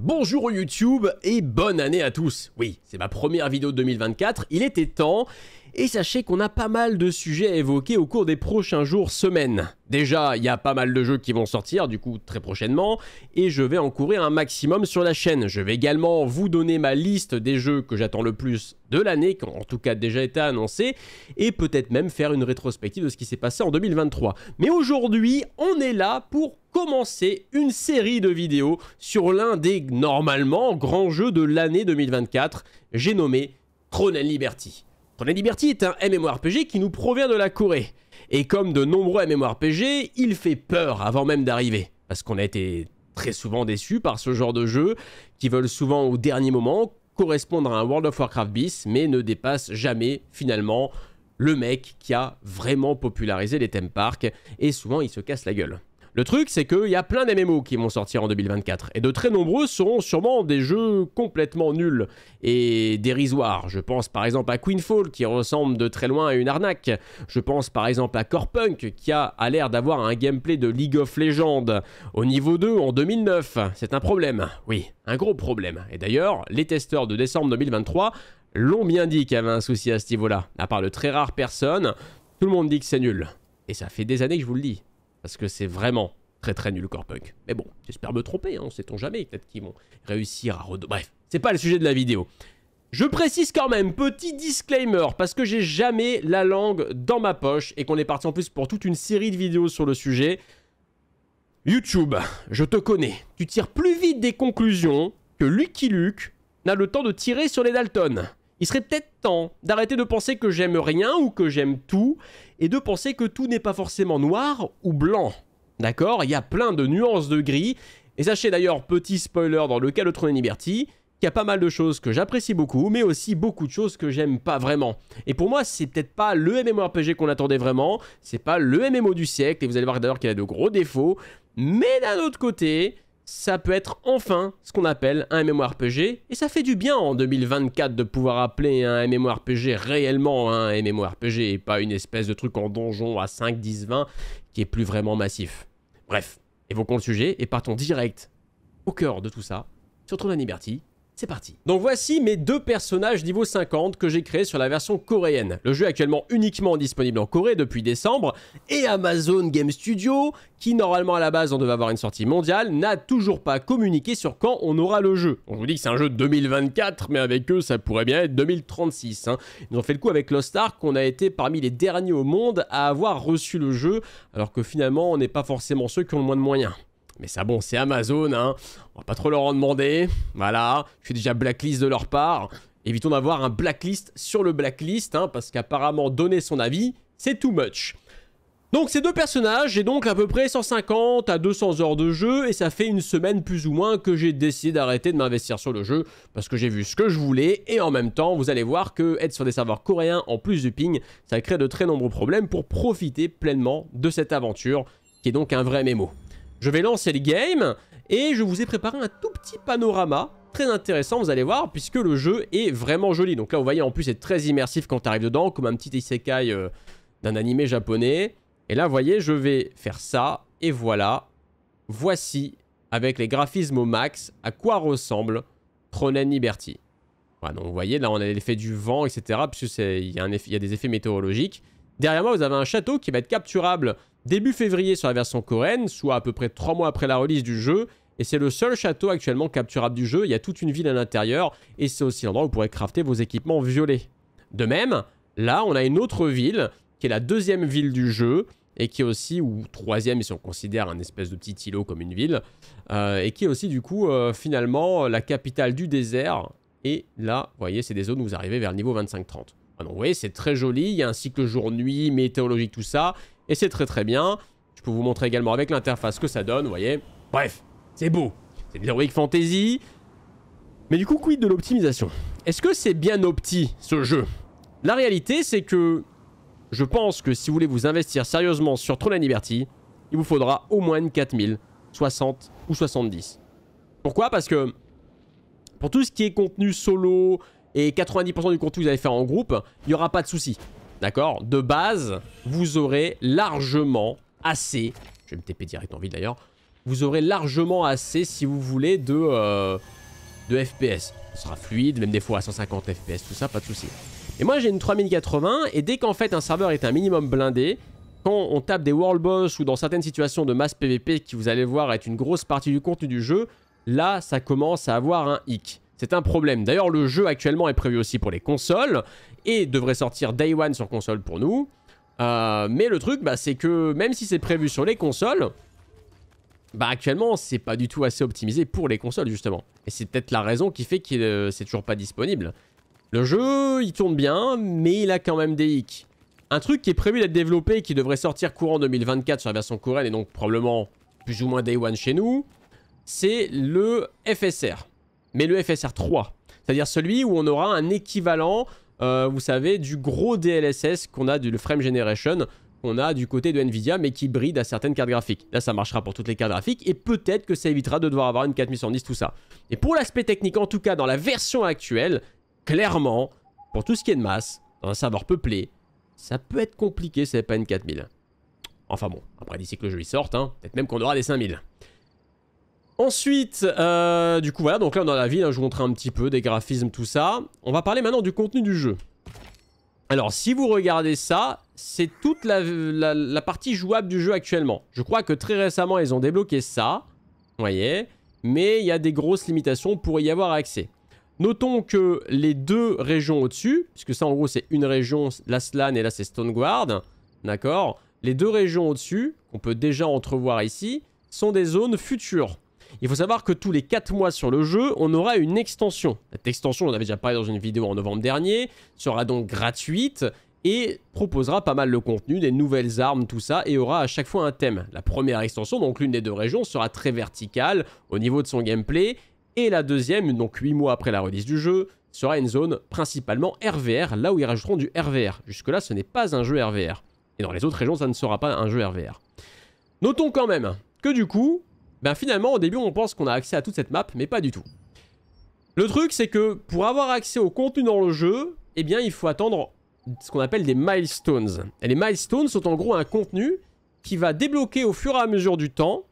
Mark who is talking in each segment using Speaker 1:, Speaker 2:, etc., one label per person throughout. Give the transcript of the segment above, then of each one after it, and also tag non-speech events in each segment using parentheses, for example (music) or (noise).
Speaker 1: Bonjour YouTube et bonne année à tous Oui, c'est ma première vidéo de 2024, il était temps et sachez qu'on a pas mal de sujets à évoquer au cours des prochains jours, semaines. Déjà, il y a pas mal de jeux qui vont sortir, du coup, très prochainement, et je vais en courir un maximum sur la chaîne. Je vais également vous donner ma liste des jeux que j'attends le plus de l'année, qui ont en tout cas déjà été annoncés, et peut-être même faire une rétrospective de ce qui s'est passé en 2023. Mais aujourd'hui, on est là pour commencer une série de vidéos sur l'un des, normalement, grands jeux de l'année 2024, j'ai nommé Cronen Liberty. Prenez Liberty est un MMORPG qui nous provient de la Corée. Et comme de nombreux MMORPG, il fait peur avant même d'arriver. Parce qu'on a été très souvent déçus par ce genre de jeu, qui veulent souvent au dernier moment correspondre à un World of Warcraft bis, mais ne dépassent jamais finalement le mec qui a vraiment popularisé les thèmes parks, et souvent il se casse la gueule. Le truc, c'est qu'il y a plein d'MMO qui vont sortir en 2024, et de très nombreux seront sûrement des jeux complètement nuls et dérisoires. Je pense par exemple à Queenfall, qui ressemble de très loin à une arnaque. Je pense par exemple à Corpunk, qui a, l'air d'avoir un gameplay de League of Legends au niveau 2 en 2009. C'est un problème, oui, un gros problème. Et d'ailleurs, les testeurs de décembre 2023 l'ont bien dit qu'il y avait un souci à ce niveau-là. À part de très rares personnes, tout le monde dit que c'est nul. Et ça fait des années que je vous le dis. Parce que c'est vraiment très très nul le Mais bon, j'espère me tromper, hein, on sait-on jamais, peut-être qu'ils vont réussir à redo... Bref, c'est pas le sujet de la vidéo. Je précise quand même, petit disclaimer, parce que j'ai jamais la langue dans ma poche et qu'on est parti en plus pour toute une série de vidéos sur le sujet. YouTube, je te connais, tu tires plus vite des conclusions que Lucky Luke n'a le temps de tirer sur les Dalton. Il serait peut-être temps d'arrêter de penser que j'aime rien ou que j'aime tout, et de penser que tout n'est pas forcément noir ou blanc. D'accord Il y a plein de nuances de gris, et sachez d'ailleurs, petit spoiler dans le cas de Tron Liberty, qu'il y a pas mal de choses que j'apprécie beaucoup, mais aussi beaucoup de choses que j'aime pas vraiment. Et pour moi, c'est peut-être pas le MMORPG qu'on attendait vraiment, c'est pas le MMO du siècle, et vous allez voir d'ailleurs qu'il a de gros défauts, mais d'un autre côté, ça peut être enfin ce qu'on appelle un MMORPG, et ça fait du bien en 2024 de pouvoir appeler un MMORPG réellement un MMORPG et pas une espèce de truc en donjon à 5, 10, 20 qui est plus vraiment massif. Bref, évoquons le sujet et partons direct au cœur de tout ça, sur Tron Liberty, c'est parti Donc voici mes deux personnages niveau 50 que j'ai créés sur la version coréenne. Le jeu est actuellement uniquement disponible en Corée depuis décembre, et Amazon Game Studio, qui normalement à la base on devait avoir une sortie mondiale, n'a toujours pas communiqué sur quand on aura le jeu. On vous dit que c'est un jeu de 2024, mais avec eux ça pourrait bien être 2036. Hein. Ils ont fait le coup avec Lost Ark, on a été parmi les derniers au monde à avoir reçu le jeu, alors que finalement on n'est pas forcément ceux qui ont le moins de moyens. Mais ça, bon, c'est Amazon, hein. On va pas trop leur en demander. Voilà. Je suis déjà blacklist de leur part. Évitons d'avoir un blacklist sur le blacklist, hein, parce qu'apparemment, donner son avis, c'est too much. Donc ces deux personnages, j'ai donc à peu près 150 à 200 heures de jeu et ça fait une semaine plus ou moins que j'ai décidé d'arrêter de m'investir sur le jeu parce que j'ai vu ce que je voulais et en même temps vous allez voir que être sur des serveurs coréens en plus du ping, ça crée de très nombreux problèmes pour profiter pleinement de cette aventure qui est donc un vrai mémo. Je vais lancer le game et je vous ai préparé un tout petit panorama très intéressant, vous allez voir, puisque le jeu est vraiment joli. Donc là, vous voyez, en plus, c'est très immersif quand tu arrives dedans, comme un petit isekai euh, d'un animé japonais. Et là, vous voyez, je vais faire ça, et voilà. Voici, avec les graphismes au max, à quoi ressemble Cronen Liberty. Voilà, donc vous voyez, là, on a l'effet du vent, etc., puisqu'il y, il y a des effets météorologiques. Derrière moi, vous avez un château qui va être capturable début février sur la version coréenne, soit à peu près 3 mois après la release du jeu. Et c'est le seul château actuellement capturable du jeu. Il y a toute une ville à l'intérieur. Et c'est aussi l'endroit où vous pourrez crafter vos équipements violets. De même, là, on a une autre ville qui est la deuxième ville du jeu et qui est aussi, ou troisième si on considère un espèce de petit îlot comme une ville, euh, et qui est aussi du coup euh, finalement la capitale du désert. Et là, vous voyez, c'est des zones où vous arrivez vers le niveau 25-30. Ah vous voyez, c'est très joli. Il y a un cycle jour-nuit, météorologique, tout ça. Et c'est très très bien. Je peux vous montrer également avec l'interface que ça donne, vous voyez. Bref, c'est beau. C'est de l'heroic fantasy. Mais du coup, quid de l'optimisation Est-ce que c'est bien opti, ce jeu La réalité, c'est que je pense que si vous voulez vous investir sérieusement sur and Liberty, il vous faudra au moins 4000, 60 ou 70. Pourquoi Parce que pour tout ce qui est contenu solo, et 90% du contenu que vous allez faire en groupe, il n'y aura pas de souci. D'accord De base, vous aurez largement assez, je vais me TP direct en ville d'ailleurs, vous aurez largement assez, si vous voulez, de, euh, de FPS. Ce sera fluide, même des fois à 150 FPS, tout ça, pas de souci. Et moi j'ai une 3080, et dès qu'en fait un serveur est un minimum blindé, quand on tape des world boss ou dans certaines situations de masse PVP qui vous allez voir être une grosse partie du contenu du jeu, là ça commence à avoir un hic. C'est un problème. D'ailleurs, le jeu actuellement est prévu aussi pour les consoles et devrait sortir Day One sur console pour nous. Euh, mais le truc, bah, c'est que même si c'est prévu sur les consoles, bah actuellement, c'est pas du tout assez optimisé pour les consoles justement. Et c'est peut-être la raison qui fait que euh, c'est toujours pas disponible. Le jeu, il tourne bien, mais il a quand même des hicks. Un truc qui est prévu d'être développé et qui devrait sortir courant 2024 sur la version coréenne et donc probablement plus ou moins Day One chez nous, c'est le FSR mais le FSR 3. C'est-à-dire celui où on aura un équivalent, euh, vous savez, du gros DLSS qu'on a, du Frame Generation, qu'on a du côté de Nvidia, mais qui bride à certaines cartes graphiques. Là, ça marchera pour toutes les cartes graphiques, et peut-être que ça évitera de devoir avoir une 4110, tout ça. Et pour l'aspect technique, en tout cas dans la version actuelle, clairement, pour tout ce qui est de masse, dans un serveur peuplé, ça peut être compliqué, c'est pas une 4000. Enfin bon, après d'ici que le jeu y sorte, hein, peut-être même qu'on aura des 5000. Ensuite, euh, du coup, voilà, donc là, on dans la ville, hein, je vous montre un petit peu des graphismes, tout ça. On va parler maintenant du contenu du jeu. Alors, si vous regardez ça, c'est toute la, partie jouable du jeu actuellement. Je crois que très récemment, ils ont débloqué ça, vous voyez, mais il y a des grosses limitations pour y avoir accès. Notons que les deux régions au-dessus, puisque ça, en gros, c'est une région, l'Aslan et là, c'est Stoneguard, d'accord Les deux régions au-dessus, qu'on peut déjà entrevoir ici, sont des zones futures. Il faut savoir que tous les 4 mois sur le jeu, on aura une extension. Cette extension, on avait déjà parlé dans une vidéo en novembre dernier, sera donc gratuite et proposera pas mal de contenu, des nouvelles armes, tout ça, et aura à chaque fois un thème. La première extension, donc l'une des deux régions, sera très verticale au niveau de son gameplay, et la deuxième, donc 8 mois après la release du jeu, sera une zone principalement RVR, là où ils rajouteront du RVR. Jusque-là, ce n'est pas un jeu RVR. Et dans les autres régions, ça ne sera pas un jeu RVR. Notons quand même que du coup, ben finalement au début on pense qu'on a accès à toute cette map, mais pas du tout. Le truc c'est que pour avoir accès au contenu dans le jeu, eh bien il faut attendre ce qu'on appelle des milestones. Et les milestones sont en gros un contenu qui va débloquer au fur et à mesure du temps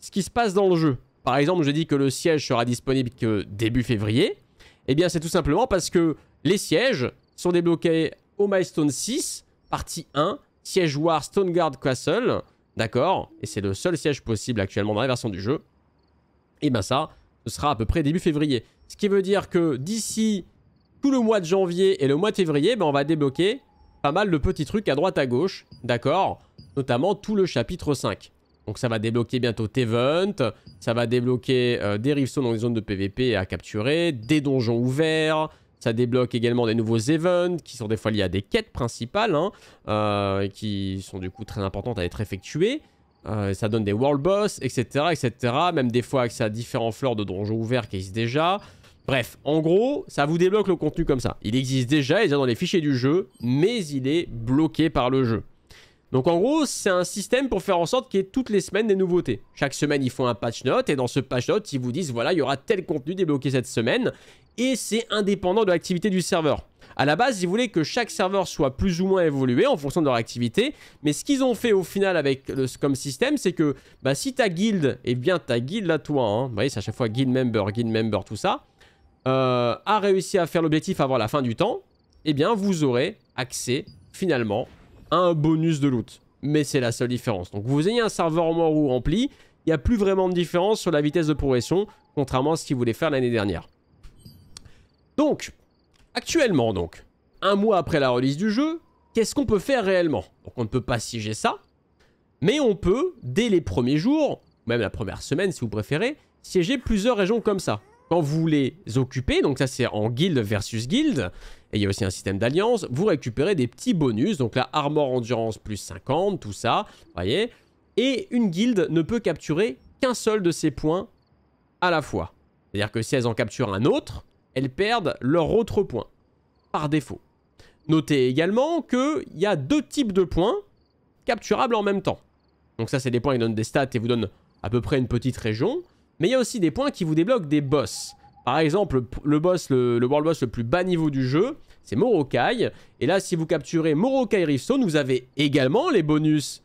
Speaker 1: ce qui se passe dans le jeu. Par exemple, je dis que le siège sera disponible que début février. Eh bien, c'est tout simplement parce que les sièges sont débloqués au milestone 6, partie 1, siège War Stoneguard Castle, d'accord Et c'est le seul siège possible actuellement dans la version du jeu. Et eh bien ça, ce sera à peu près début février. Ce qui veut dire que d'ici tout le mois de janvier et le mois de février, ben on va débloquer pas mal de petits trucs à droite à gauche, d'accord Notamment tout le chapitre 5. Donc ça va débloquer bientôt Tevent, ça va débloquer euh, des rivestons dans les zones de PVP à capturer, des donjons ouverts, ça débloque également des nouveaux events qui sont des fois liés à des quêtes principales, hein, euh, qui sont du coup très importantes à être effectuées. Euh, ça donne des world boss, etc., etc. Même des fois accès à différents floors de donjons ouverts qui existent déjà. Bref, en gros, ça vous débloque le contenu comme ça. Il existe déjà, il est dans les fichiers du jeu, mais il est bloqué par le jeu. Donc en gros, c'est un système pour faire en sorte qu'il y ait toutes les semaines des nouveautés. Chaque semaine, ils font un patch note et dans ce patch note, ils vous disent voilà, il y aura tel contenu débloqué cette semaine et c'est indépendant de l'activité du serveur. À la base, ils voulaient que chaque serveur soit plus ou moins évolué en fonction de leur activité, mais ce qu'ils ont fait au final avec le, comme système, c'est que bah, si ta guild, et eh bien ta guild à toi, hein, vous voyez, c'est à chaque fois guild member, guild member, tout ça, euh, a réussi à faire l'objectif avant la fin du temps, et eh bien vous aurez accès finalement un bonus de loot. Mais c'est la seule différence. Donc vous ayez un serveur mort ou rempli, il n'y a plus vraiment de différence sur la vitesse de progression, contrairement à ce qu'ils voulaient faire l'année dernière. Donc, actuellement donc, un mois après la release du jeu, qu'est-ce qu'on peut faire réellement Donc on ne peut pas siéger ça, mais on peut, dès les premiers jours, même la première semaine si vous préférez, siéger plusieurs régions comme ça. Quand vous les occupez, donc ça c'est en guild versus guild, et il y a aussi un système d'alliance. Vous récupérez des petits bonus. Donc là, Armor Endurance plus 50, tout ça. vous voyez Et une guilde ne peut capturer qu'un seul de ces points à la fois. C'est-à-dire que si elles en capturent un autre, elles perdent leur autre point. Par défaut. Notez également qu'il y a deux types de points capturables en même temps. Donc ça, c'est des points qui donnent des stats et vous donnent à peu près une petite région. Mais il y a aussi des points qui vous débloquent des boss. Par exemple, le boss, le, world boss le plus bas niveau du jeu, c'est Morokai. Et là, si vous capturez Morokai Riftstone, vous avez également les bonus,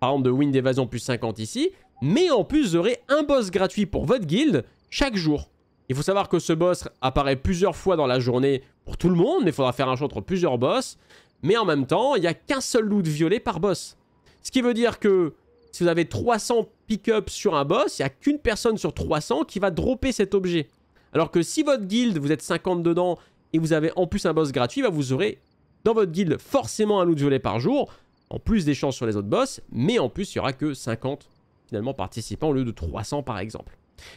Speaker 1: par exemple de wind Evasion plus 50 ici. Mais en plus, vous aurez un boss gratuit pour votre guild chaque jour. Il faut savoir que ce boss apparaît plusieurs fois dans la journée pour tout le monde, mais il faudra faire un choix entre plusieurs boss. Mais en même temps, il n'y a qu'un seul loot violet par boss. Ce qui veut dire que si vous avez 300 pick-up sur un boss, il n'y a qu'une personne sur 300 qui va dropper cet objet. Alors que si votre guilde, vous êtes 50 dedans et vous avez en plus un boss gratuit, bah, vous aurez dans votre guilde forcément un loot violet par jour, en plus des chances sur les autres boss, mais en plus il n'y aura que 50 finalement participants au lieu de 300 par exemple.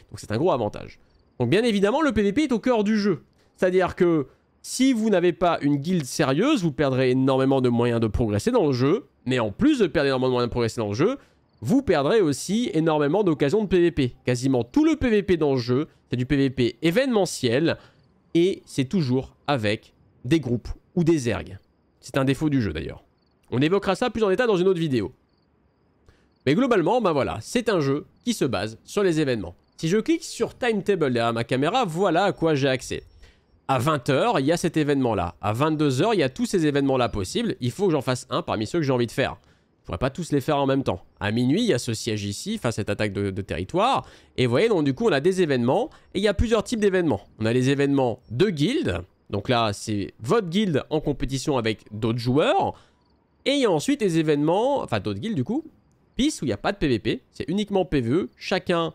Speaker 1: Donc c'est un gros avantage. Donc bien évidemment le PvP est au cœur du jeu. C'est-à-dire que si vous n'avez pas une guilde sérieuse, vous perdrez énormément de moyens de progresser dans le jeu, mais en plus de perdre énormément de moyens de progresser dans le jeu, vous perdrez aussi énormément d'occasions de PVP. Quasiment tout le PVP dans le jeu, c'est du PVP événementiel, et c'est toujours avec des groupes ou des ergues C'est un défaut du jeu d'ailleurs. On évoquera ça plus en détail dans une autre vidéo. Mais globalement, ben voilà, c'est un jeu qui se base sur les événements. Si je clique sur Timetable derrière ma caméra, voilà à quoi j'ai accès. À 20h, il y a cet événement-là. À 22h, il y a tous ces événements-là possibles. Il faut que j'en fasse un parmi ceux que j'ai envie de faire ne pourrait pas tous les faire en même temps. À minuit, il y a ce siège ici, enfin cette attaque de, territoire. Et vous voyez, donc du coup, on a des événements. Et il y a plusieurs types d'événements. On a les événements de guildes. Donc là, c'est votre guild en compétition avec d'autres joueurs. Et il y a ensuite les événements, enfin d'autres guildes du coup. Peace où il n'y a pas de PVP. C'est uniquement PVE. Chacun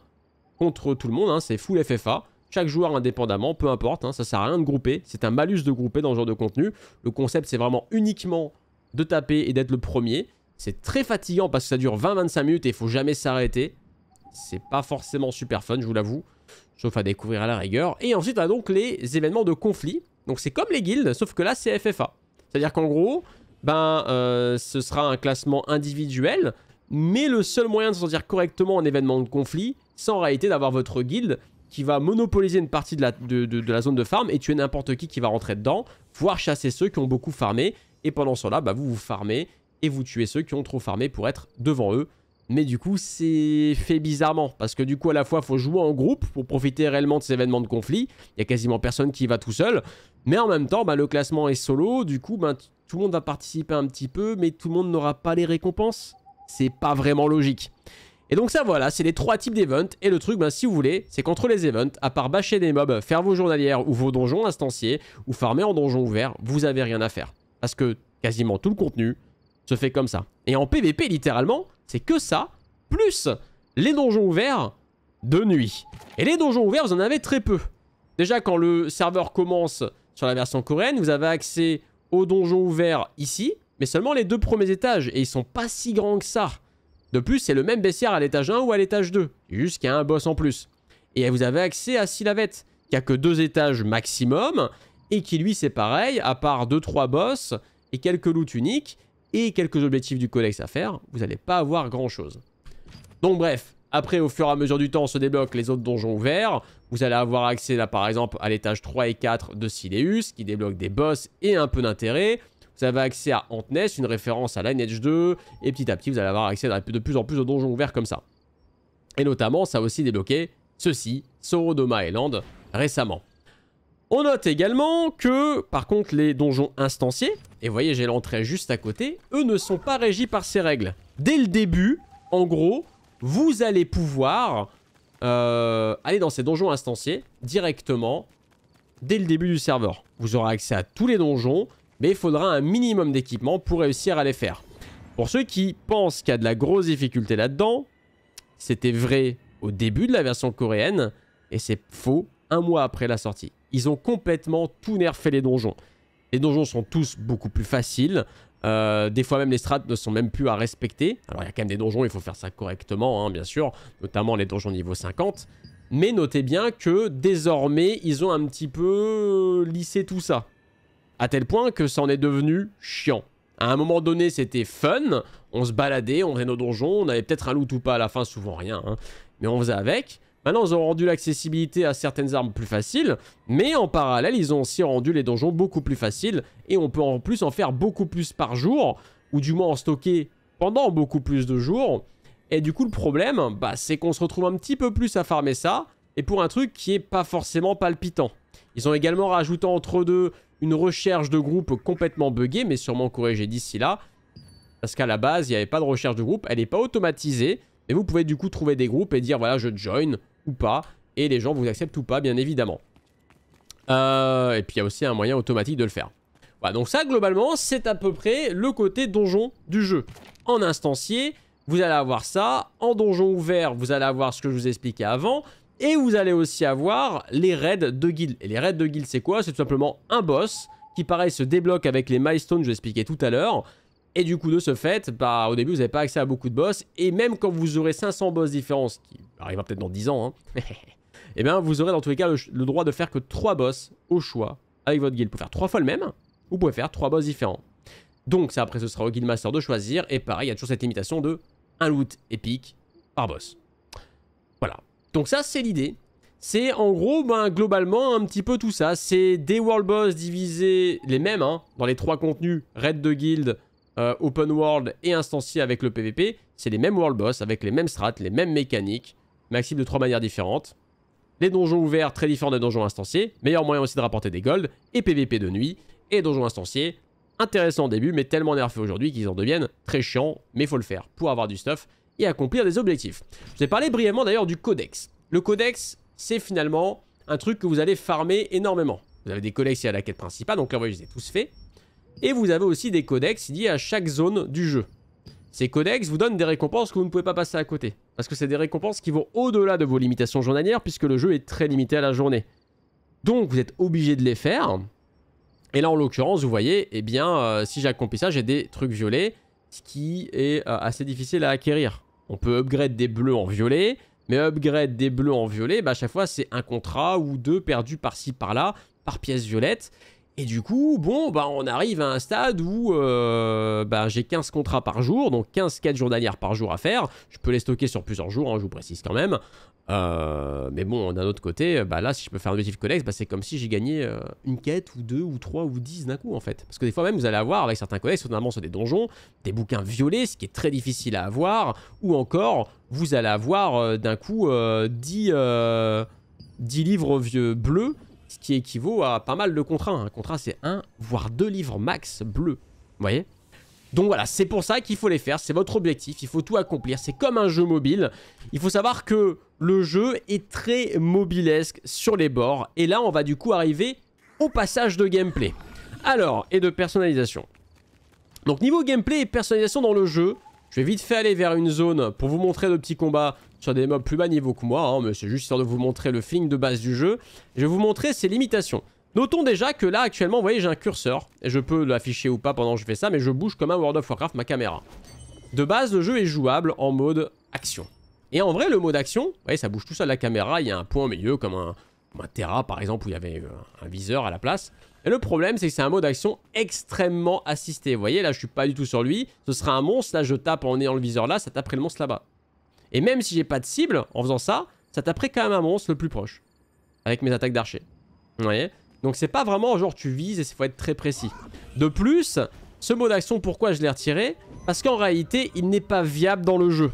Speaker 1: contre tout le monde. Hein. c'est full FFA chaque joueur indépendamment, peu importe, Ça hein. ça sert à rien de grouper, c'est un malus de grouper dans ce genre de contenu. Le concept c'est vraiment uniquement de taper et d'être le premier. C'est très fatigant parce que ça dure 20-25 minutes et il faut jamais s'arrêter. C'est pas forcément super fun, je vous l'avoue. Sauf à découvrir à la rigueur. Et ensuite, on a donc les événements de conflit. Donc c'est comme les guildes, sauf que là, c'est FFA. C'est-à-dire qu'en gros, ben, euh, ce sera un classement individuel. Mais le seul moyen de s'en sortir correctement en événement de conflit, c'est en réalité d'avoir votre guilde qui va monopoliser une partie de la, de, la zone de farm et tuer n'importe qui qui va rentrer dedans, voire chasser ceux qui ont beaucoup farmé. Et pendant cela là ben, vous vous farmez et vous tuez ceux qui ont trop farmé pour être devant eux. Mais du coup, c'est fait bizarrement, parce que du coup, à la fois, il faut jouer en groupe pour profiter réellement de ces événements de conflit. Il n'y a quasiment personne qui va tout seul. Mais en même temps, bah, le classement est solo, du coup, bah, tout le monde va participer un petit peu, mais tout le monde n'aura pas les récompenses. C'est pas vraiment logique. Et donc ça voilà, c'est les trois types d'events, et le truc, bah, si vous voulez, c'est qu'entre les events, à part bâcher des mobs, faire vos journalières ou vos donjons instanciés, ou farmer en donjon ouvert, vous avez rien à faire. Parce que quasiment tout le contenu, se fait comme ça. Et en PVP, littéralement, c'est que ça, plus les donjons ouverts de nuit. Et les donjons ouverts, vous en avez très peu. Déjà, quand le serveur commence sur la version coréenne, vous avez accès aux donjons ouverts ici, mais seulement les deux premiers étages, et ils sont pas si grands que ça. De plus, c'est le même baissière à l'étage 1 ou à l'étage 2, jusqu'à un boss en plus. Et vous avez accès à Silavette, qui a que deux étages maximum, et qui lui c'est pareil, à part 2-3 boss et quelques loot uniques, et quelques objectifs du codex à faire, vous n'allez pas avoir grand chose. Donc bref, après au fur et à mesure du temps se débloquent les autres donjons ouverts, vous allez avoir accès là par exemple à l'étage 3 et 4 de Sileus qui débloque des boss et un peu d'intérêt. Vous avez accès à Antness, une référence à Lineage 2, et petit à petit vous allez avoir accès à de plus en plus de donjons ouverts comme ça. Et notamment ça a aussi débloqué ceci, Sorodoma Island, récemment. On note également que, par contre, les donjons instanciés, et vous voyez, j'ai l'entrée juste à côté, eux ne sont pas régis par ces règles. Dès le début, en gros, vous allez pouvoir euh, aller dans ces donjons instanciés directement dès le début du serveur. Vous aurez accès à tous les donjons, mais il faudra un minimum d'équipement pour réussir à les faire. Pour ceux qui pensent qu'il y a de la grosse difficulté là-dedans, c'était vrai au début de la version coréenne, et c'est faux un mois après la sortie. Ils ont complètement tout nerfé les donjons. Les donjons sont tous beaucoup plus faciles. Euh, des fois même les strats ne sont même plus à respecter. Alors il y a quand même des donjons, il faut faire ça correctement, hein, bien sûr. Notamment les donjons niveau 50. Mais notez bien que désormais, ils ont un petit peu lissé tout ça. À tel point que ça en est devenu chiant. À un moment donné, c'était fun. On se baladait, on faisait nos donjons. On avait peut-être un loot ou pas à la fin, souvent rien. Hein. Mais on faisait avec. Maintenant, ah ils ont rendu l'accessibilité à certaines armes plus facile, mais en parallèle, ils ont aussi rendu les donjons beaucoup plus faciles, et on peut en plus en faire beaucoup plus par jour, ou du moins en stocker pendant beaucoup plus de jours. Et du coup, le problème, bah, c'est qu'on se retrouve un petit peu plus à farmer ça, et pour un truc qui n'est pas forcément palpitant. Ils ont également rajouté entre deux une recherche de groupe complètement buggée, mais sûrement corrigée d'ici là, parce qu'à la base, il n'y avait pas de recherche de groupe, elle n'est pas automatisée, et vous pouvez du coup trouver des groupes et dire voilà je join pas. Et les gens vous acceptent ou pas, bien évidemment. Euh, et puis il y a aussi un moyen automatique de le faire. Voilà, donc ça, globalement, c'est à peu près le côté donjon du jeu. En instancier vous allez avoir ça. En donjon ouvert, vous allez avoir ce que je vous expliquais avant. Et vous allez aussi avoir les raids de guild. Et les raids de guild, c'est quoi C'est tout simplement un boss qui, pareil, se débloque avec les milestones que je vous tout à l'heure. Et du coup, de ce fait, bah, au début, vous n'avez pas accès à beaucoup de boss. Et même quand vous aurez 500 boss différents, ce qui arrivera peut-être dans 10 ans, hein, (laughs) et eh bien vous aurez dans tous les cas le, droit de faire que 3 boss au choix avec votre guild. Vous pouvez faire 3 fois le même, ou vous pouvez faire 3 boss différents. Donc ça, après, ce sera au master de choisir. Et pareil, il y a toujours cette limitation de un loot épique par boss. Voilà. Donc ça, c'est l'idée. C'est en gros, ben, globalement, un petit peu tout ça. C'est des world boss divisés, les mêmes, hein, dans les trois contenus, raid de guild, euh, open world et instancié avec le PVP, c'est les mêmes world boss, avec les mêmes strats, les mêmes mécaniques, maxime de trois manières différentes. Les donjons ouverts, très différents des donjons instanciés, meilleur moyen aussi de rapporter des golds, et PVP de nuit, et donjons instanciés, intéressant au début, mais tellement nerfé aujourd'hui qu'ils en deviennent très chiants, mais faut le faire pour avoir du stuff et accomplir des objectifs. Je ai parlé brièvement d'ailleurs du codex. Le codex, c'est finalement un truc que vous allez farmer énormément. Vous avez des codex, et à la quête principale, donc là vous voyez, les ai tous faits. Et vous avez aussi des codex liés à chaque zone du jeu. Ces codex vous donnent des récompenses que vous ne pouvez pas passer à côté. Parce que c'est des récompenses qui vont au-delà de vos limitations journalières, puisque le jeu est très limité à la journée. Donc vous êtes obligé de les faire. Et là en l'occurrence, vous voyez, eh bien, euh, si j'accomplis ça, j'ai des trucs violets, ce qui est euh, assez difficile à acquérir. On peut upgrade des bleus en violet, mais upgrade des bleus en violet, bah, à chaque fois c'est un contrat ou deux perdus par-ci par-là, par pièce violette. Et du coup, bon, bah, on arrive à un stade où euh, bah, j'ai 15 contrats par jour, donc 15 quêtes journalières par jour à faire. Je peux les stocker sur plusieurs jours, hein, je vous précise quand même. Euh, mais bon, d'un autre côté, bah, là, si je peux faire un objectif collecte, bah, c'est comme si j'ai gagné euh, une quête ou deux ou trois ou dix d'un coup, en fait. Parce que des fois même, vous allez avoir, avec certains collectes, notamment sur des donjons, des bouquins violets, ce qui est très difficile à avoir. Ou encore, vous allez avoir d'un coup dix 10, livres vieux bleus ce qui équivaut à pas mal de contrats. Hein. Un contrat, c'est un, voire deux livres max bleus. Vous voyez donc voilà, c'est pour ça qu'il faut les faire, c'est votre objectif, il faut tout accomplir, c'est comme un jeu mobile. Il faut savoir que le jeu est très mobilesque sur les bords, et là on va du coup arriver au passage de gameplay. Alors, et de personnalisation. Donc niveau gameplay et personnalisation dans le jeu, je vais vite fait aller vers une zone pour vous montrer le petits combats sur des mobs plus bas niveau que moi, hein, mais c'est juste histoire de vous montrer le feeling de base du jeu. je vais vous montrer ses limitations. Notons déjà que là actuellement, vous voyez, j'ai un curseur, et je peux l'afficher ou pas pendant que je fais ça, mais je bouge comme un World of Warcraft ma caméra. De base, le jeu est jouable en mode action. Et en vrai, le mode action, vous voyez, ça bouge tout de la caméra, il y a un point au milieu comme un, comme un Terra par exemple où il y avait euh, un viseur à la place. Et le problème, c'est que c'est un mode d'action extrêmement assisté. Vous voyez, là, je suis pas du tout sur lui. Ce sera un monstre. Là, je tape en ayant le viseur là, ça taperait le monstre là-bas. Et même si j'ai pas de cible, en faisant ça, ça taperait quand même un monstre le plus proche. Avec mes attaques d'archer. Vous voyez Donc c'est pas vraiment genre tu vises et il faut être très précis. De plus, ce mode d'action, pourquoi je l'ai retiré Parce qu'en réalité, il n'est pas viable dans le jeu.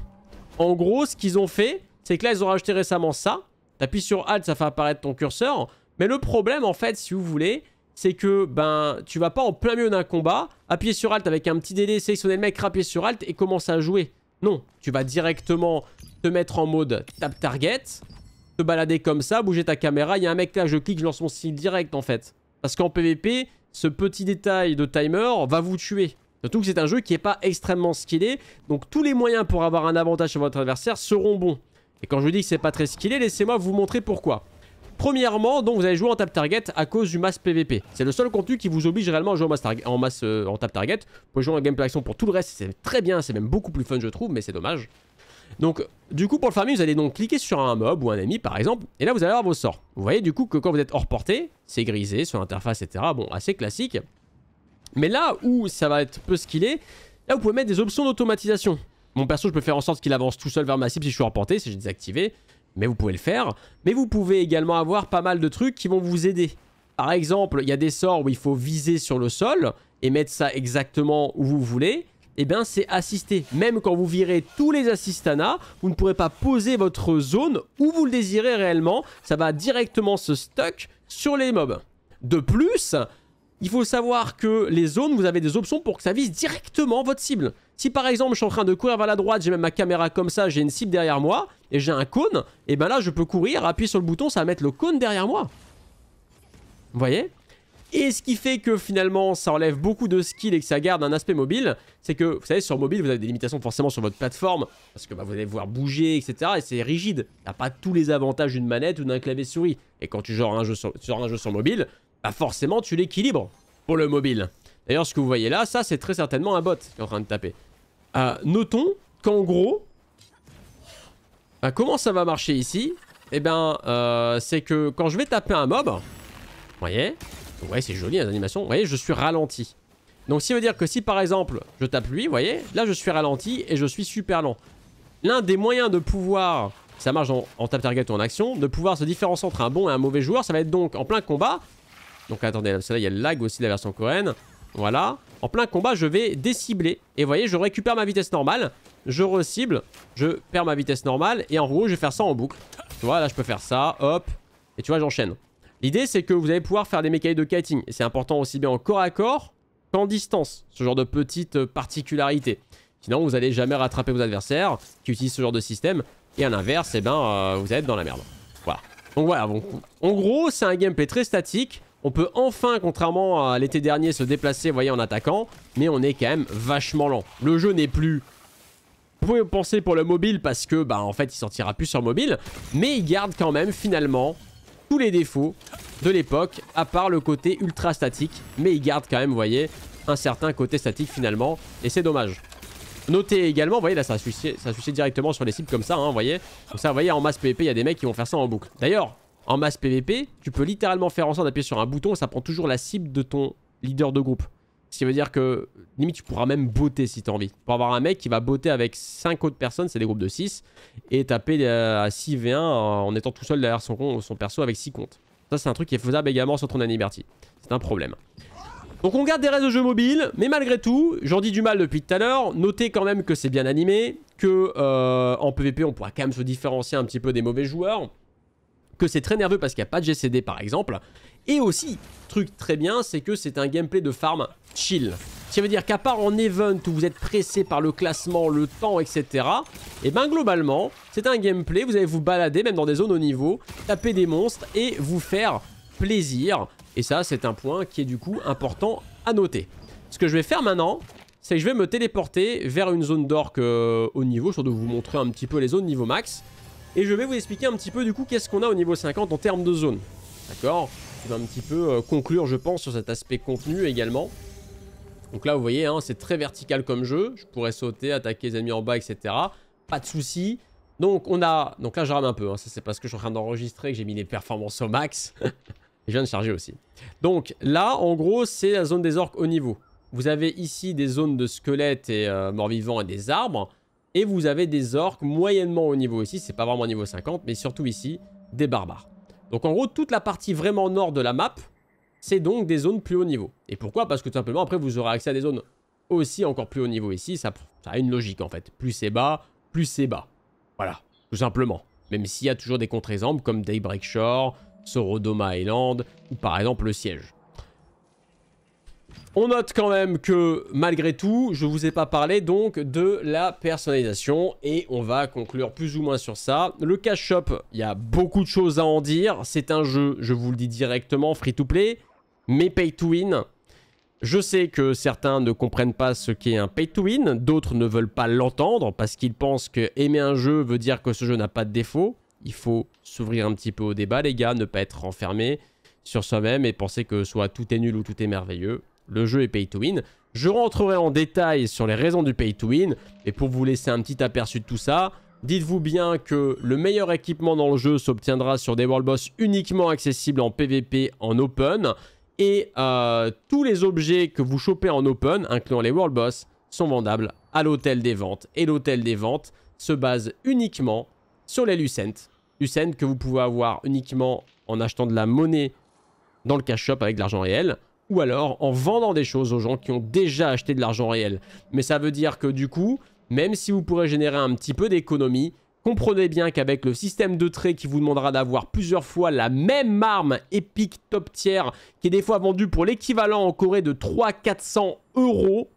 Speaker 1: En gros, ce qu'ils ont fait, c'est que là, ils ont rajouté récemment ça. T'appuies sur Alt, ça fait apparaître ton curseur. Mais le problème, en fait, si vous voulez, c'est que ben tu vas pas en plein milieu d'un combat, appuyer sur Alt avec un petit délai, sélectionner le mec, appuyer sur Alt et commencer à jouer. Non, tu vas directement te mettre en mode tap target, te balader comme ça, bouger ta caméra, il y a un mec là, je clique, je lance mon style direct en fait. Parce qu'en PvP, ce petit détail de timer va vous tuer. Surtout que c'est un jeu qui n'est pas extrêmement skillé, donc tous les moyens pour avoir un avantage sur votre adversaire seront bons. Et quand je vous dis que c'est pas très skillé, laissez-moi vous montrer pourquoi. Premièrement, donc vous allez jouer en tap target à cause du mass PVP. C'est le seul contenu qui vous oblige réellement à jouer en mass, en, masse, euh, en target. Vous pouvez jouer en gameplay action pour tout le reste, c'est très bien, c'est même beaucoup plus fun je trouve, mais c'est dommage. Donc, du coup, pour le farming, vous allez donc cliquer sur un mob ou un ennemi par exemple, et là, vous allez avoir vos sorts. Vous voyez, du coup, que quand vous êtes hors portée, c'est grisé sur l'interface, etc. Bon, assez classique. Mais là où ça va être peu skillé, là, vous pouvez mettre des options d'automatisation. Mon perso, je peux faire en sorte qu'il avance tout seul vers ma cible si je suis hors portée, si j'ai désactivé mais vous pouvez le faire. Mais vous pouvez également avoir pas mal de trucs qui vont vous aider. Par exemple, il y a des sorts où il faut viser sur le sol et mettre ça exactement où vous voulez. Et eh bien, c'est assister. Même quand vous virez tous les assistanas, vous ne pourrez pas poser votre zone où vous le désirez réellement. Ça va directement se stock sur les mobs. De plus, il faut savoir que les zones, vous avez des options pour que ça vise directement votre cible. Si par exemple, je suis en train de courir vers la droite, j'ai même ma caméra comme ça, j'ai une cible derrière moi, et j'ai un cône, et eh ben là, je peux courir, appuyer sur le bouton, ça va mettre le cône derrière moi. Vous voyez et ce qui fait que finalement ça enlève beaucoup de skills et que ça garde un aspect mobile, c'est que vous savez sur mobile vous avez des limitations forcément sur votre plateforme, parce que bah, vous allez voir bouger etc et c'est rigide, t'as pas tous les avantages d'une manette ou d'un clavier souris. Et quand tu joues un jeu sur un jeu sur mobile, bah forcément tu l'équilibres pour le mobile. D'ailleurs, ce que vous voyez là, ça c'est très certainement un bot qui est en train de taper. Ah, notons qu'en gros, ah, comment ça va marcher ici Eh bien, euh, c'est que quand je vais taper un mob, vous voyez, ouais c'est joli les animations, vous voyez, je suis ralenti. Donc, ça veut dire que si par exemple je tape lui, vous voyez, là je suis ralenti et je suis super lent. L'un des moyens de pouvoir ça marche en, en, tap target ou en action, de pouvoir se différencier entre un bon et un mauvais joueur. Ça va être donc en plein combat, donc attendez, là, il y a le lag aussi de la version coréenne. Voilà. En plein combat, je vais décibler. Et vous voyez, je récupère ma vitesse normale. Je recible. Je perds ma vitesse normale. Et en gros, je vais faire ça en boucle. Tu vois, là, je peux faire ça. Hop. Et tu vois, j'enchaîne. L'idée, c'est que vous allez pouvoir faire des mécaniques de kiting. Et c'est important aussi bien en corps à corps qu'en distance. Ce genre de petite euh, particularité. Sinon, vous n'allez jamais rattraper vos adversaires qui utilisent ce genre de système. Et à l'inverse, eh ben, euh, vous êtes dans la merde. Voilà. Donc voilà. Bon, en gros, c'est un gameplay très statique. On peut enfin, contrairement à l'été dernier, se déplacer, vous voyez, en attaquant. Mais on est quand même vachement lent. Le jeu n'est plus... Vous pouvez penser pour le mobile parce que, bah, en fait, il sortira plus sur mobile. Mais il garde quand même, finalement, tous les défauts de l'époque, à part le côté ultra statique. Mais il garde quand même, vous voyez, un certain côté statique, finalement. Et c'est dommage. Notez également, vous voyez là ça a ça directement sur les cibles comme ça, hein, vous voyez. Comme ça, vous voyez en masse PvP, il y a des mecs qui vont faire ça en boucle. D'ailleurs, en masse PVP, tu peux littéralement faire en sorte d'appuyer sur un bouton et ça prend toujours la cible de ton leader de groupe. Ce qui veut dire que limite tu pourras même botter si tu as envie. Pour avoir un mec qui va botter avec 5 autres personnes, c'est des groupes de 6, et taper euh, à 6v1 en étant tout seul derrière son, son perso avec 6 comptes. Ça c'est un truc qui est faisable également sur ton Liberty. C'est un problème. Donc on garde des restes de jeux mobiles, mais malgré tout, j'en dis du mal depuis tout à l'heure, notez quand même que c'est bien animé, que euh, en PvP on pourra quand même se différencier un petit peu des mauvais joueurs que c'est très nerveux parce qu'il n'y a pas de GCD par exemple. Et aussi, truc très bien, c'est que c'est un gameplay de farm chill. Ce qui veut dire qu'à part en event où vous êtes pressé par le classement, le temps, etc. Et eh ben globalement, c'est un gameplay, vous allez vous balader même dans des zones au niveau, taper des monstres et vous faire plaisir. Et ça, c'est un point qui est du coup important à noter. Ce que je vais faire maintenant, c'est que je vais me téléporter vers une zone d'orque euh, au niveau, histoire de vous montrer un petit peu les zones niveau max. Et je vais vous expliquer un petit peu du coup qu'est-ce qu'on a au niveau 50 en termes de zone. D'accord Je vais un petit peu euh, conclure je pense sur cet aspect contenu également. Donc là vous voyez hein, c'est très vertical comme jeu. Je pourrais sauter, attaquer les ennemis en bas etc. Pas de soucis. Donc on a... Donc là je rame un peu. Hein. Ça c'est parce que je suis en train d'enregistrer que j'ai mis les performances au max. Et (laughs) je viens de charger aussi. Donc là en gros c'est la zone des orques au niveau. Vous avez ici des zones de squelettes et euh, morts-vivants et des arbres. Et vous avez des orques moyennement au niveau ici, c'est pas vraiment niveau 50, mais surtout ici, des barbares. Donc en gros, toute la partie vraiment nord de la map, c'est donc des zones plus haut niveau. Et pourquoi Parce que tout simplement, après, vous aurez accès à des zones aussi encore plus haut niveau ici. Ça, a une logique, en fait. Plus c'est bas, plus c'est bas. Voilà, tout simplement. Même s'il y a toujours des contre-exemples comme Daybreak Shore, Sorodoma Island, ou par exemple le siège. On note quand même que malgré tout, je ne vous ai pas parlé donc de la personnalisation et on va conclure plus ou moins sur ça. Le cash shop, il y a beaucoup de choses à en dire. C'est un jeu, je vous le dis directement, free to play, mais pay to win. Je sais que certains ne comprennent pas ce qu'est un pay to win, d'autres ne veulent pas l'entendre parce qu'ils pensent que aimer un jeu veut dire que ce jeu n'a pas de défaut. Il faut s'ouvrir un petit peu au débat les gars, ne pas être enfermé sur soi-même et penser que soit tout est nul ou tout est merveilleux le jeu est pay to win. Je rentrerai en détail sur les raisons du pay to win. Et pour vous laisser un petit aperçu de tout ça, dites-vous bien que le meilleur équipement dans le jeu s'obtiendra sur des World Boss uniquement accessibles en PvP en Open. Et euh, tous les objets que vous chopez en Open, incluant les World Boss, sont vendables à l'hôtel des ventes. Et l'hôtel des ventes se base uniquement sur les Lucent. Lucent que vous pouvez avoir uniquement en achetant de la monnaie dans le cash shop avec de l'argent réel ou alors en vendant des choses aux gens qui ont déjà acheté de l'argent réel. Mais ça veut dire que du coup, même si vous pourrez générer un petit peu d'économie, comprenez bien qu'avec le système de trait qui vous demandera d'avoir plusieurs fois la même arme épique top tier, qui est des fois vendue pour l'équivalent en Corée de 300-400 euros,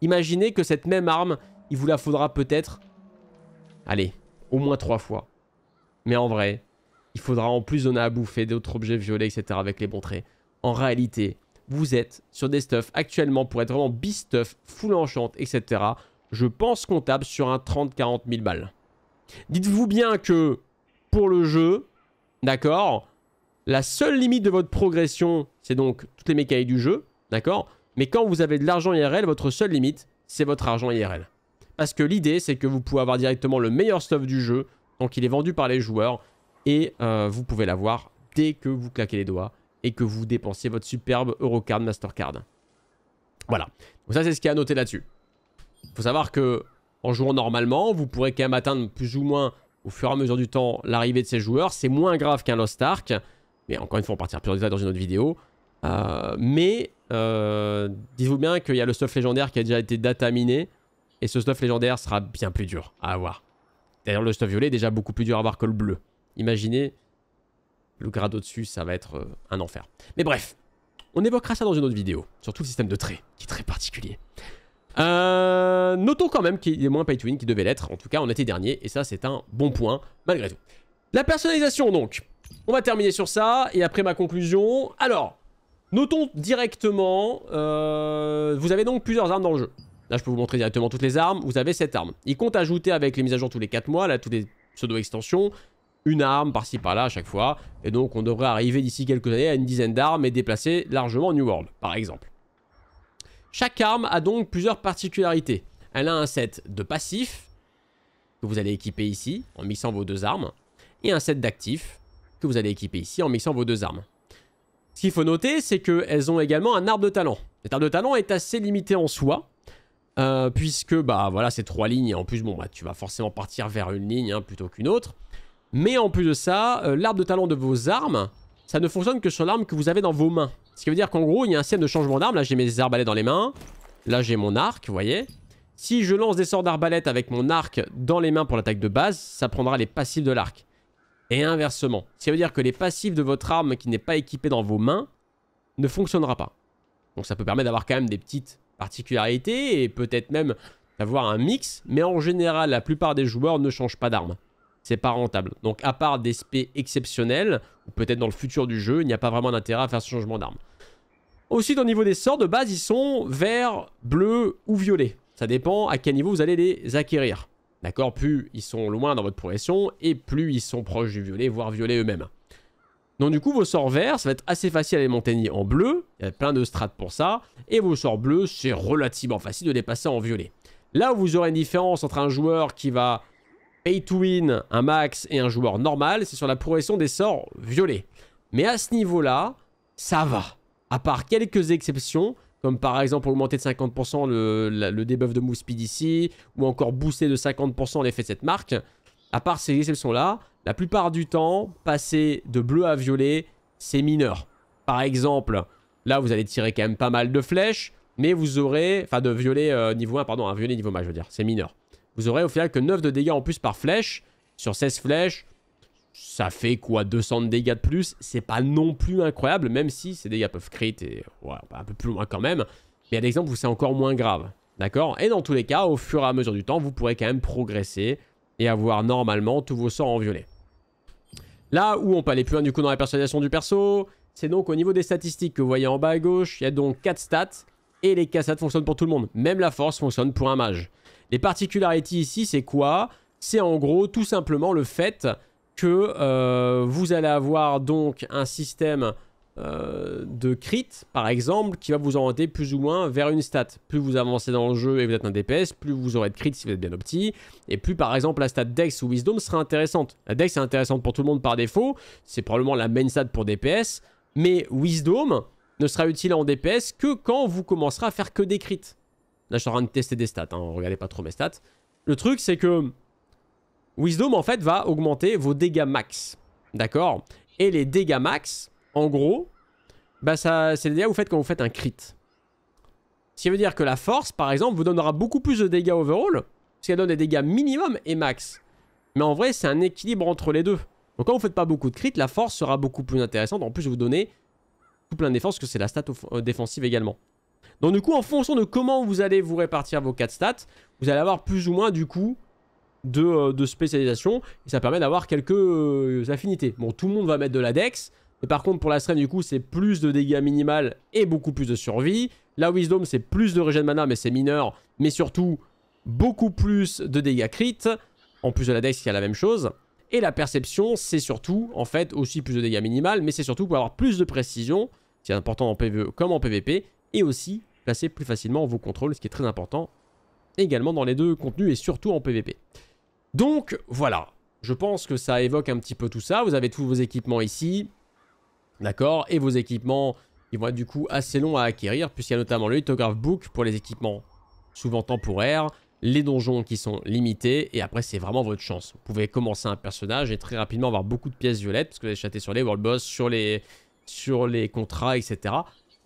Speaker 1: imaginez que cette même arme, il vous la faudra peut-être, allez, au moins trois fois. Mais en vrai, il faudra en plus donner à bouffer d'autres objets violets, etc. avec les bons traits en réalité, vous êtes sur des stuffs actuellement pour être vraiment bistuff, full enchant, etc. Je pense comptable sur un 30-40 000 balles. Dites-vous bien que pour le jeu, d'accord, la seule limite de votre progression, c'est donc toutes les mécaniques du jeu, d'accord Mais quand vous avez de l'argent IRL, votre seule limite, c'est votre argent IRL. Parce que l'idée, c'est que vous pouvez avoir directement le meilleur stuff du jeu, donc il est vendu par les joueurs, et euh, vous pouvez l'avoir dès que vous claquez les doigts et que vous dépensiez votre superbe Eurocard, Mastercard. Voilà. Donc ça, c'est ce qu'il y a à noter là-dessus. Il faut savoir que en jouant normalement, vous pourrez quand même atteindre plus ou moins au fur et à mesure du temps l'arrivée de ces joueurs. C'est moins grave qu'un Lost Ark. Mais encore une fois, on partira plus en détail dans une autre vidéo. Euh, mais euh, dites-vous bien qu'il y a le stuff légendaire qui a déjà été dataminé Et ce stuff légendaire sera bien plus dur à avoir. D'ailleurs, le stuff violet est déjà beaucoup plus dur à avoir que le bleu. Imaginez le grade au-dessus, ça va être euh, un enfer. Mais bref, on évoquera ça dans une autre vidéo. Surtout le système de traits, qui est très particulier. Euh, notons quand même qu'il est moins pay to win qu'il devait l'être. En tout cas, on était dernier. Et ça, c'est un bon point, malgré tout. La personnalisation, donc. On va terminer sur ça. Et après ma conclusion... Alors, notons directement... Euh, vous avez donc plusieurs armes dans le jeu. Là, je peux vous montrer directement toutes les armes. Vous avez cette arme. Il compte ajouter avec les mises à jour tous les 4 mois, là, tous les pseudo-extensions une arme par-ci par-là à chaque fois. Et donc on devrait arriver d'ici quelques années à une dizaine d'armes et déplacer largement New World, par exemple. Chaque arme a donc plusieurs particularités. Elle a un set de passifs, que vous allez équiper ici, en mixant vos deux armes, et un set d'actifs, que vous allez équiper ici, en mixant vos deux armes. Ce qu'il faut noter, c'est qu'elles ont également un arbre de talent. Cet arbre de talent est assez limité en soi, euh, puisque bah voilà, c'est trois lignes, et en plus, bon, bah, tu vas forcément partir vers une ligne hein, plutôt qu'une autre. Mais en plus de ça, euh, l'arbre de talent de vos armes, ça ne fonctionne que sur l'arme que vous avez dans vos mains. Ce qui veut dire qu'en gros, il y a un système de changement d'arme. Là, j'ai mes arbalètes dans les mains. Là, j'ai mon arc, vous voyez. Si je lance des sorts d'arbalète avec mon arc dans les mains pour l'attaque de base, ça prendra les passifs de l'arc. Et inversement. qui veut dire que les passifs de votre arme qui n'est pas équipée dans vos mains ne fonctionnera pas. Donc ça peut permettre d'avoir quand même des petites particularités et peut-être même d'avoir un mix. Mais en général, la plupart des joueurs ne changent pas d'arme c'est pas rentable. Donc à part des spés exceptionnels, ou peut-être dans le futur du jeu, il n'y a pas vraiment d'intérêt à faire ce changement d'arme. Aussi, au niveau des sorts, de base ils sont vert, bleu ou violet. Ça dépend à quel niveau vous allez les acquérir. D'accord Plus ils sont loin dans votre progression et plus ils sont proches du violet, voire violet eux-mêmes. Donc du coup, vos sorts verts, ça va être assez facile à les monter en bleu. Il y a plein de strates pour ça. Et vos sorts bleus, c'est relativement facile de les passer en violet. Là où vous aurez une différence entre un joueur qui va Pay to win, un max et un joueur normal, c'est sur la progression des sorts violets. Mais à ce niveau-là, ça va. À part quelques exceptions, comme par exemple augmenter de 50% le, le, debuff de move speed ici, ou encore booster de 50% l'effet de cette marque. À part ces exceptions-là, la plupart du temps, passer de bleu à violet, c'est mineur. Par exemple, là vous allez tirer quand même pas mal de flèches, mais vous aurez, enfin de violet euh, niveau 1, pardon, un violet niveau match je veux dire, c'est mineur vous aurez au final que 9 de dégâts en plus par flèche. Sur 16 flèches, ça fait quoi 200 de dégâts de plus C'est pas non plus incroyable, même si ces dégâts peuvent crit et un peu plus loin quand même. Mais à l'exemple où c'est encore moins grave. D'accord Et dans tous les cas, au fur et à mesure du temps, vous pourrez quand même progresser et avoir normalement tous vos sorts en violet. Là où on peut aller plus loin du coup dans la personnalisation du perso, c'est donc au niveau des statistiques que vous voyez en bas à gauche, il y a donc 4 stats et les 4 stats fonctionnent pour tout le monde. Même la force fonctionne pour un mage. Les particularités ici, c'est quoi C'est en gros tout simplement le fait que euh, vous allez avoir donc un système euh, de crit, par exemple, qui va vous orienter plus ou moins vers une stat. Plus vous avancez dans le jeu et vous êtes un DPS, plus vous aurez de crit si vous êtes bien opti, et plus par exemple la stat Dex ou Wisdom sera intéressante. La Dex est intéressante pour tout le monde par défaut, c'est probablement la main stat pour DPS, mais Wisdom ne sera utile en DPS que quand vous commencerez à faire que des crits. Là, je suis en train de tester des stats. Hein. Regardez pas trop mes stats. Le truc, c'est que Wisdom, en fait, va augmenter vos dégâts max. D'accord Et les dégâts max, en gros, bah c'est les dégâts que vous faites quand vous faites un crit. Ce qui veut dire que la force, par exemple, vous donnera beaucoup plus de dégâts overall, parce qu'elle donne des dégâts minimum et max. Mais en vrai, c'est un équilibre entre les deux. Donc quand vous faites pas beaucoup de crit, la force sera beaucoup plus intéressante. En plus, vous donnez tout plein de défense, parce que c'est la stat euh, défensive également. Donc du coup, en fonction de comment vous allez vous répartir vos 4 stats, vous allez avoir plus ou moins du coup de, euh, spécialisation. Et ça permet d'avoir quelques euh, affinités. Bon, tout le monde va mettre de la dex. Mais par contre, pour la strain, du coup, c'est plus de dégâts minimal et beaucoup plus de survie. La Wisdom, c'est plus de regen mana, mais c'est mineur. Mais surtout, beaucoup plus de dégâts crit. En plus de la dex, il y a la même chose. Et la perception, c'est surtout, en fait, aussi plus de dégâts minimal, mais c'est surtout pour avoir plus de précision, c'est important en PvE comme en PvP, et aussi placer plus facilement vos contrôles, ce qui est très important également dans les deux contenus et surtout en PvP. Donc voilà, je pense que ça évoque un petit peu tout ça. Vous avez tous vos équipements ici, d'accord Et vos équipements, ils vont être du coup assez longs à acquérir puisqu'il y a notamment le lithograph book pour les équipements souvent temporaires, les donjons qui sont limités et après c'est vraiment votre chance. Vous pouvez commencer un personnage et très rapidement avoir beaucoup de pièces violettes parce que vous allez chater sur les world boss, sur les, sur les contrats, etc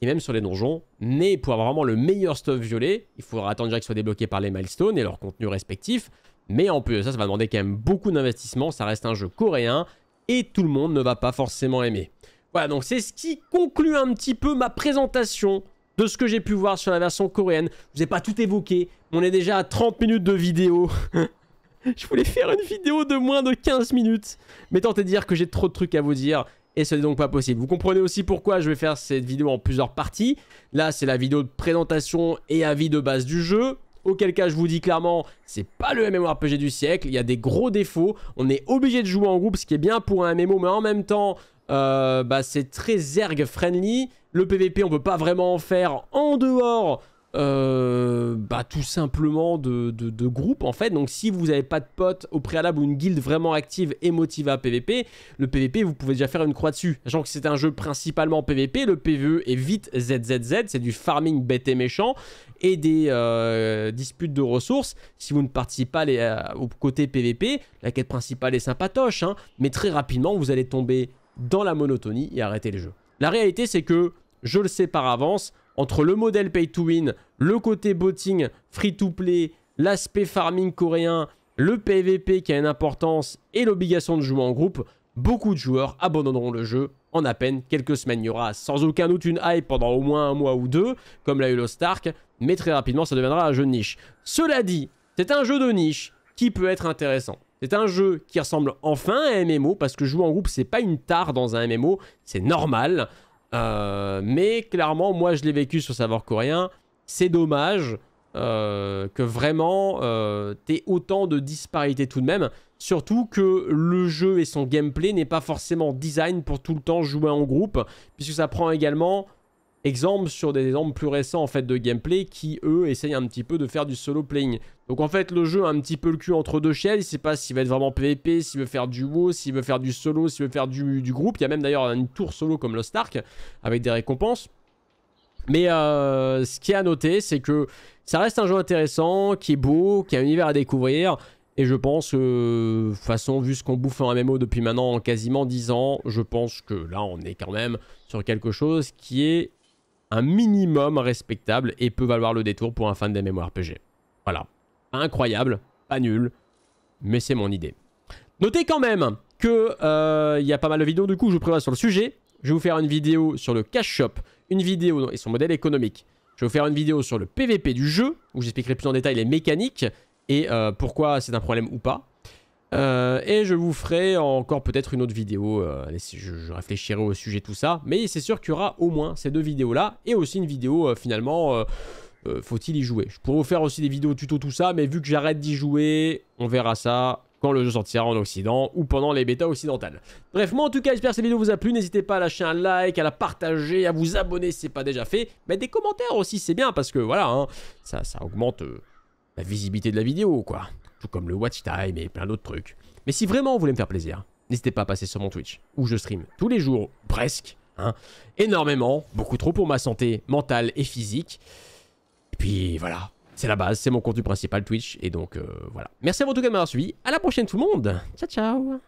Speaker 1: et même sur les donjons. Mais pour avoir vraiment le meilleur stuff violet, il faudra attendre déjà qu'il soit débloqué par les milestones et leurs contenus respectifs. Mais en plus ça, ça va demander quand même beaucoup d'investissement. Ça reste un jeu coréen et tout le monde ne va pas forcément aimer. Voilà, donc c'est ce qui conclut un petit peu ma présentation de ce que j'ai pu voir sur la version coréenne. Je vous ai pas tout évoqué. On est déjà à 30 minutes de vidéo. (laughs) je voulais faire une vidéo de moins de 15 minutes. Mais tentez de dire que j'ai trop de trucs à vous dire et ce n'est donc pas possible. Vous comprenez aussi pourquoi je vais faire cette vidéo en plusieurs parties. Là, c'est la vidéo de présentation et avis de base du jeu. Auquel cas, je vous dis clairement, c'est pas le MMORPG du siècle. Il y a des gros défauts. On est obligé de jouer en groupe, ce qui est bien pour un MMO, mais en même temps, euh, bah, c'est très erg friendly. Le PVP, on ne peut pas vraiment en faire en dehors euh, bah, tout simplement de, groupe en fait. Donc si vous n'avez pas de potes au préalable ou une guilde vraiment active et motivée à PVP, le PVP vous pouvez déjà faire une croix dessus. Sachant que c'est un jeu principalement PVP, le PVE est vite ZZZ, c'est du farming bête et méchant et des euh, disputes de ressources. Si vous ne participez pas les, euh, au côté PVP, la quête principale est sympatoche, hein, mais très rapidement vous allez tomber dans la monotonie et arrêter le jeu. La réalité c'est que, je le sais par avance, entre le modèle pay to win, le côté botting, free to play, l'aspect farming coréen, le PVP qui a une importance et l'obligation de jouer en groupe, beaucoup de joueurs abandonneront le jeu en à peine quelques semaines. Il y aura sans aucun doute une hype pendant au moins un mois ou deux, comme l'a eu Lost Stark, mais très rapidement ça deviendra un jeu de niche. Cela dit, c'est un jeu de niche qui peut être intéressant. C'est un jeu qui ressemble enfin à un MMO parce que jouer en groupe c'est pas une tare dans un MMO, c'est normal. Euh, mais clairement, moi, je l'ai vécu sur Savoir Coréen. C'est dommage euh, que vraiment, euh, t'aies autant de disparités tout de même. Surtout que le jeu et son gameplay n'est pas forcément design pour tout le temps jouer en groupe, puisque ça prend également exemple sur des exemples plus récents en fait de gameplay qui eux essayent un petit peu de faire du solo playing. Donc en fait, le jeu a un petit peu le cul entre deux chaises. Il sait pas s'il va être vraiment PVP, s'il veut faire du WoW, s'il veut faire du solo, s'il veut faire du, du, groupe. Il y a même d'ailleurs une tour solo comme Lost Ark avec des récompenses. Mais euh, ce qui est à noter, c'est que ça reste un jeu intéressant, qui est beau, qui a un univers à découvrir. Et je pense de façon, vu ce qu'on bouffe en MMO depuis maintenant quasiment 10 ans, je pense que là, on est quand même sur quelque chose qui est un minimum respectable et peut valoir le détour pour un fan des PG. Voilà incroyable, pas nul, mais c'est mon idée. Notez quand même que euh, il y a pas mal de vidéos, du coup je vous prévois sur le sujet. Je vais vous faire une vidéo sur le cash shop, une vidéo et son modèle économique. Je vais vous faire une vidéo sur le PVP du jeu, où j'expliquerai plus en détail les mécaniques et euh, pourquoi c'est un problème ou pas. Euh, et je vous ferai encore peut-être une autre vidéo, je, je, réfléchirai au sujet tout ça. Mais c'est sûr qu'il y aura au moins ces deux vidéos-là, et aussi une vidéo finalement euh, faut-il y jouer Je pourrais vous faire aussi des vidéos tuto tout ça, mais vu que j'arrête d'y jouer, on verra ça quand le jeu sortira en Occident ou pendant les bêtas occidentales. Bref, moi en tout cas, j'espère que cette vidéo vous a plu. N'hésitez pas à lâcher un like, à la partager, à vous abonner si ce n'est pas déjà fait. Mais des commentaires aussi, c'est bien parce que voilà, hein, ça, ça augmente euh, la visibilité de la vidéo, quoi. Tout comme le watch time et plein d'autres trucs. Mais si vraiment vous voulez me faire plaisir, n'hésitez pas à passer sur mon Twitch, où je stream tous les jours, presque, hein, énormément, beaucoup trop pour ma santé mentale et physique. Et puis voilà, c'est la base, c'est mon contenu principal Twitch. Et donc euh, voilà. Merci à vous en tout cas de m'avoir suivi. À la prochaine tout le monde. Ciao ciao.